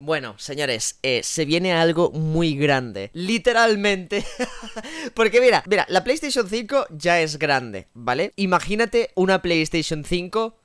Bueno, señores, eh, se viene algo muy grande. Literalmente. Porque mira, mira, la PlayStation 5 ya es grande, ¿vale? Imagínate una PlayStation 5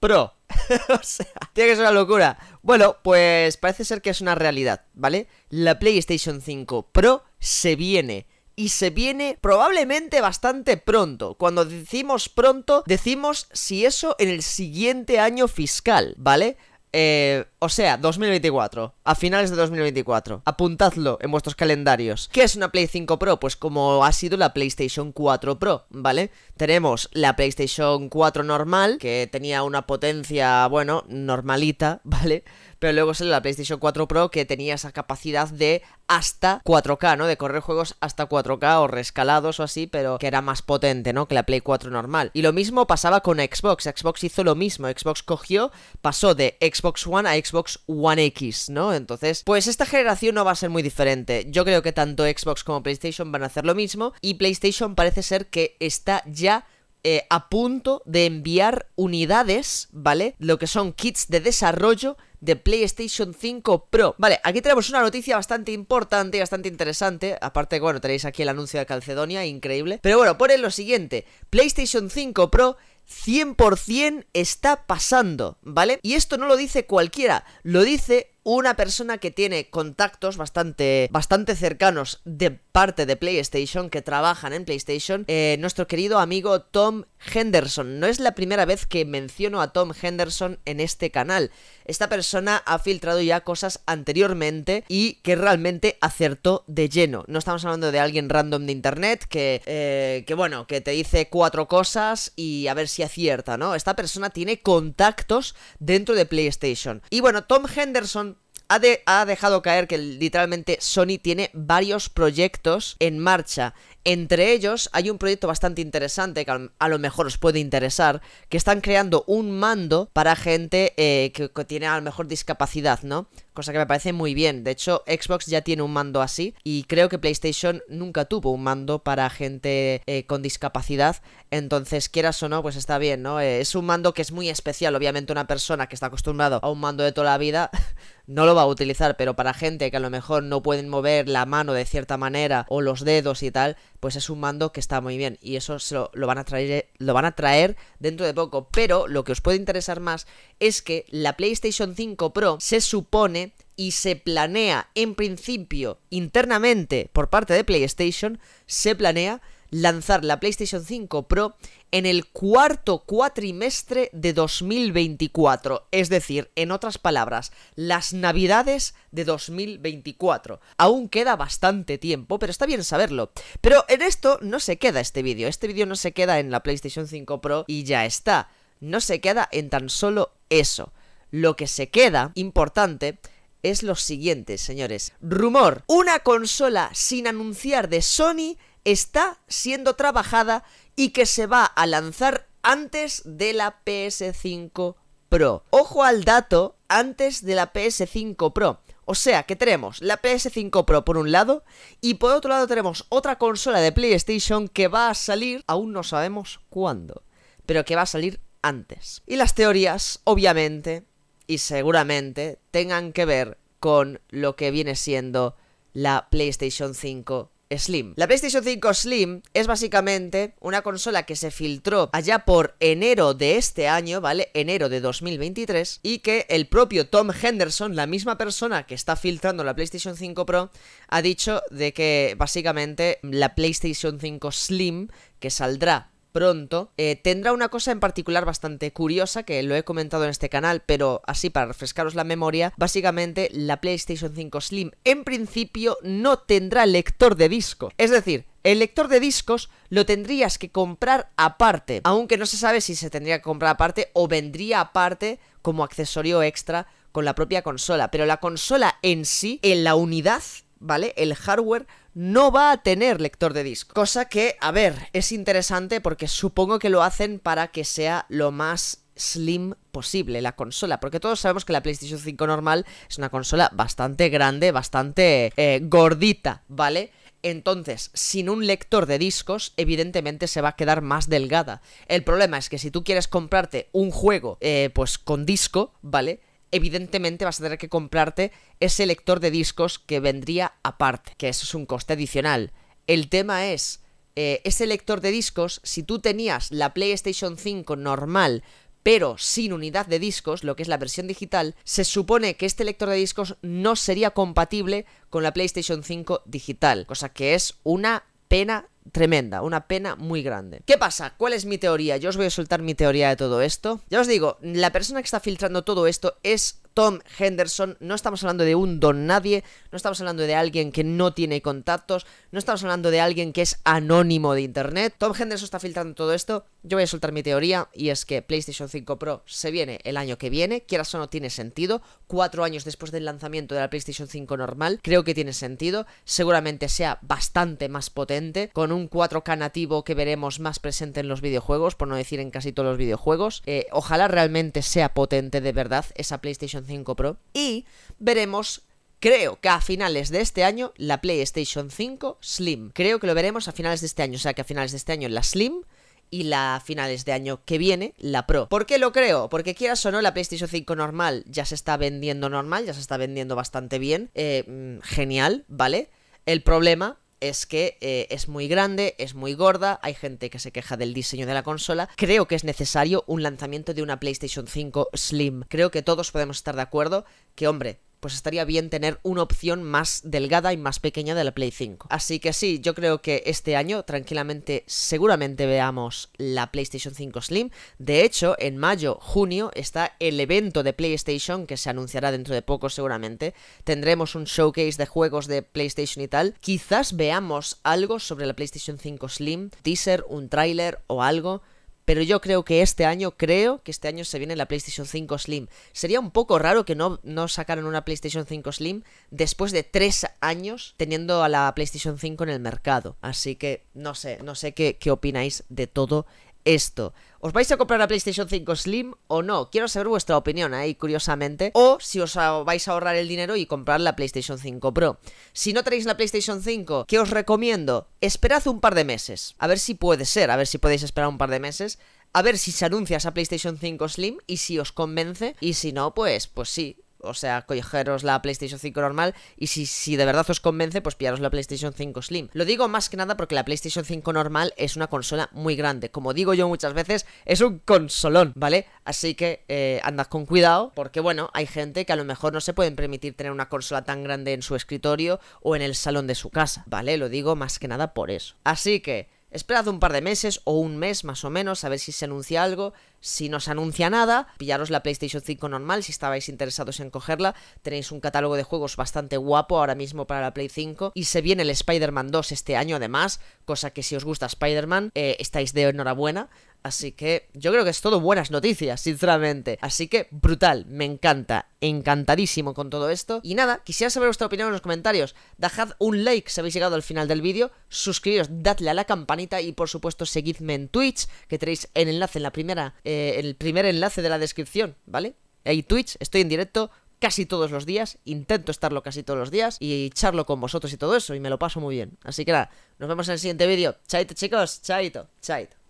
Pro. o sea, tiene que ser una locura. Bueno, pues parece ser que es una realidad, ¿vale? La PlayStation 5 Pro se viene y se viene probablemente bastante pronto. Cuando decimos pronto, decimos si eso en el siguiente año fiscal, ¿vale? Eh, o sea, 2024, a finales de 2024. Apuntadlo en vuestros calendarios. ¿Qué es una Play 5 Pro? Pues como ha sido la PlayStation 4 Pro, ¿vale? Tenemos la PlayStation 4 normal, que tenía una potencia, bueno, normalita, ¿vale? Pero luego sale la PlayStation 4 Pro que tenía esa capacidad de hasta 4K, ¿no? De correr juegos hasta 4K o rescalados o así, pero que era más potente, ¿no? Que la Play 4 normal. Y lo mismo pasaba con Xbox. Xbox hizo lo mismo. Xbox cogió, pasó de Xbox One a Xbox Xbox One X, ¿no? Entonces, pues esta generación no va a ser muy diferente. Yo creo que tanto Xbox como PlayStation van a hacer lo mismo y PlayStation parece ser que está ya eh, a punto de enviar unidades, ¿vale? Lo que son kits de desarrollo de PlayStation 5 Pro. Vale, aquí tenemos una noticia bastante importante y bastante interesante. Aparte, bueno, tenéis aquí el anuncio de Calcedonia, increíble. Pero bueno, ponen lo siguiente: PlayStation 5 Pro 100% está pasando, ¿vale? Y esto no lo dice cualquiera, lo dice una persona que tiene contactos bastante, bastante cercanos de parte de PlayStation, que trabajan en PlayStation, eh, nuestro querido amigo Tom Henderson. No es la primera vez que menciono a Tom Henderson en este canal. Esta persona ha filtrado ya cosas anteriormente y que realmente acertó de lleno. No estamos hablando de alguien random de internet que, eh, que bueno, que te dice cuatro cosas y a ver si acierta, ¿no? Esta persona tiene contactos dentro de PlayStation. Y bueno, Tom Henderson ha, dejado caer que literalmente Sony tiene varios proyectos en marcha. Entre ellos hay un proyecto bastante interesante que a lo mejor os puede interesar, que están creando un mando para gente eh, que, tiene a lo mejor discapacidad, ¿no? Cosa que me parece muy bien. De hecho, Xbox ya tiene un mando así y creo que PlayStation nunca tuvo un mando para gente eh, con discapacidad. Entonces, quieras o no, pues está bien, ¿no? Eh, es un mando que es muy especial. Obviamente una persona que está acostumbrada a un mando de toda la vida no lo va a utilizar, pero para gente que a lo mejor no pueden mover la mano de cierta manera o los dedos y tal, pues es un mando que está muy bien y eso lo, van a traer, lo van a traer dentro de poco. Pero lo que os puede interesar más es que la PlayStation 5 Pro se supone y se planea en principio internamente por parte de PlayStation, se planea lanzar la PlayStation 5 Pro en el cuarto cuatrimestre de 2024, es decir, en otras palabras, las navidades de 2024. Aún queda bastante tiempo, pero está bien saberlo. Pero en esto no se queda este vídeo, este vídeo no se queda en la PlayStation 5 Pro y ya está, no se queda en tan solo eso. Lo que se queda, importante, es lo siguiente, señores. Rumor, una consola sin anunciar de Sony está siendo trabajada y que se va a lanzar antes de la PS5 Pro. Ojo al dato, antes de la PS5 Pro. O sea que tenemos la PS5 Pro por un lado y por otro lado tenemos otra consola de PlayStation que va a salir, aún no sabemos cuándo, pero que va a salir antes. Y las teorías, obviamente, y seguramente, tengan que ver con lo que viene siendo la PlayStation 5 Slim. La PlayStation 5 Slim es básicamente una consola que se filtró allá por enero de este año, ¿vale? Enero de 2023, y que el propio Tom Henderson, la misma persona que está filtrando la PlayStation 5 Pro, ha dicho de que básicamente la PlayStation 5 Slim, que saldrá pronto, eh, tendrá una cosa en particular bastante curiosa que lo he comentado en este canal, pero así para refrescaros la memoria, básicamente la PlayStation 5 Slim en principio no tendrá lector de disco. Es decir, el lector de discos lo tendrías que comprar aparte, aunque no se sabe si se tendría que comprar aparte o vendría aparte como accesorio extra con la propia consola, pero la consola en sí, en la unidad, ¿vale? El hardware no va a tener lector de disco. Cosa que, a ver, es interesante porque supongo que lo hacen para que sea lo más slim posible la consola, porque todos sabemos que la PlayStation 5 normal es una consola bastante grande, bastante eh, gordita, ¿vale? Entonces, sin un lector de discos, evidentemente se va a quedar más delgada. El problema es que si tú quieres comprarte un juego, eh, pues con disco, ¿vale? evidentemente vas a tener que comprarte ese lector de discos que vendría aparte, que eso es un coste adicional. El tema es, eh, ese lector de discos, si tú tenías la PlayStation 5 normal, pero sin unidad de discos, lo que es la versión digital, se supone que este lector de discos no sería compatible con la PlayStation 5 digital, cosa que es una pena tremenda, una pena muy grande. ¿Qué pasa? ¿Cuál es mi teoría? Yo os voy a soltar mi teoría de todo esto. Ya os digo, la persona que está filtrando todo esto es Tom Henderson. No estamos hablando de un don nadie, no estamos hablando de alguien que no tiene contactos, no estamos hablando de alguien que es anónimo de Internet. Tom Henderson está filtrando todo esto. Yo voy a soltar mi teoría y es que PlayStation 5 Pro se viene el año que viene, quieras o no tiene sentido. Cuatro años después del lanzamiento de la PlayStation 5 normal, creo que tiene sentido. Seguramente sea bastante más potente, con un 4K nativo que veremos más presente en los videojuegos, por no decir en casi todos los videojuegos. Eh, ojalá realmente sea potente de verdad esa PlayStation 5 Pro y veremos Creo que a finales de este año la PlayStation 5 Slim. Creo que lo veremos a finales de este año. O sea que a finales de este año la Slim y la a finales de año que viene la Pro. ¿Por qué lo creo? Porque quieras o no, la PlayStation 5 normal ya se está vendiendo normal, ya se está vendiendo bastante bien. Eh, mm, genial, ¿vale? El problema es que eh, es muy grande, es muy gorda, hay gente que se queja del diseño de la consola. Creo que es necesario un lanzamiento de una PlayStation 5 Slim. Creo que todos podemos estar de acuerdo que, hombre, pues estaría bien tener una opción más delgada y más pequeña de la Play 5. Así que sí, yo creo que este año tranquilamente, seguramente veamos la PlayStation 5 Slim. De hecho, en mayo, junio está el evento de PlayStation que se anunciará dentro de poco seguramente. Tendremos un showcase de juegos de PlayStation y tal. Quizás veamos algo sobre la PlayStation 5 Slim, teaser, un tráiler o algo pero yo creo que este año, creo que este año se viene la PlayStation 5 Slim. Sería un poco raro que no, no sacaran una PlayStation 5 Slim después de tres años teniendo a la PlayStation 5 en el mercado. Así que no sé, no sé qué, qué opináis de todo esto. ¿Os vais a comprar la PlayStation 5 Slim o no? Quiero saber vuestra opinión ahí, curiosamente. O si os vais a ahorrar el dinero y comprar la PlayStation 5 Pro. Si no tenéis la PlayStation 5, ¿qué os recomiendo? Esperad un par de meses. A ver si puede ser, a ver si podéis esperar un par de meses a ver si se anuncia esa PlayStation 5 Slim y si os convence. Y si no, pues, pues sí, o sea, cogeros la PlayStation 5 normal y si, si de verdad os convence, pues pillaros la PlayStation 5 Slim. Lo digo más que nada porque la PlayStation 5 normal es una consola muy grande. Como digo yo muchas veces, es un consolón, ¿vale? Así que eh, andad con cuidado porque, bueno, hay gente que a lo mejor no se pueden permitir tener una consola tan grande en su escritorio o en el salón de su casa, ¿vale? Lo digo más que nada por eso. Así que... Esperad un par de meses o un mes más o menos a ver si se anuncia algo, si no se anuncia nada, pillaros la PlayStation 5 normal si estabais interesados en cogerla. Tenéis un catálogo de juegos bastante guapo ahora mismo para la Play 5 y se viene el Spider-Man 2 este año además, cosa que si os gusta Spider-Man eh, estáis de enhorabuena. Así que yo creo que es todo buenas noticias, sinceramente. Así que brutal, me encanta, encantadísimo con todo esto. Y nada, quisiera saber vuestra opinión en los comentarios. Dejad un like si habéis llegado al final del vídeo, suscribiros, dadle a la campanita y por supuesto seguidme en Twitch, que tenéis el enlace en la primera... Eh, eh, el primer enlace de la descripción, ¿vale? Hay Twitch, estoy en directo casi todos los días, intento estarlo casi todos los días y charlo con vosotros y todo eso y me lo paso muy bien. Así que nada, nos vemos en el siguiente vídeo. Chaito chicos, chaito, chaito.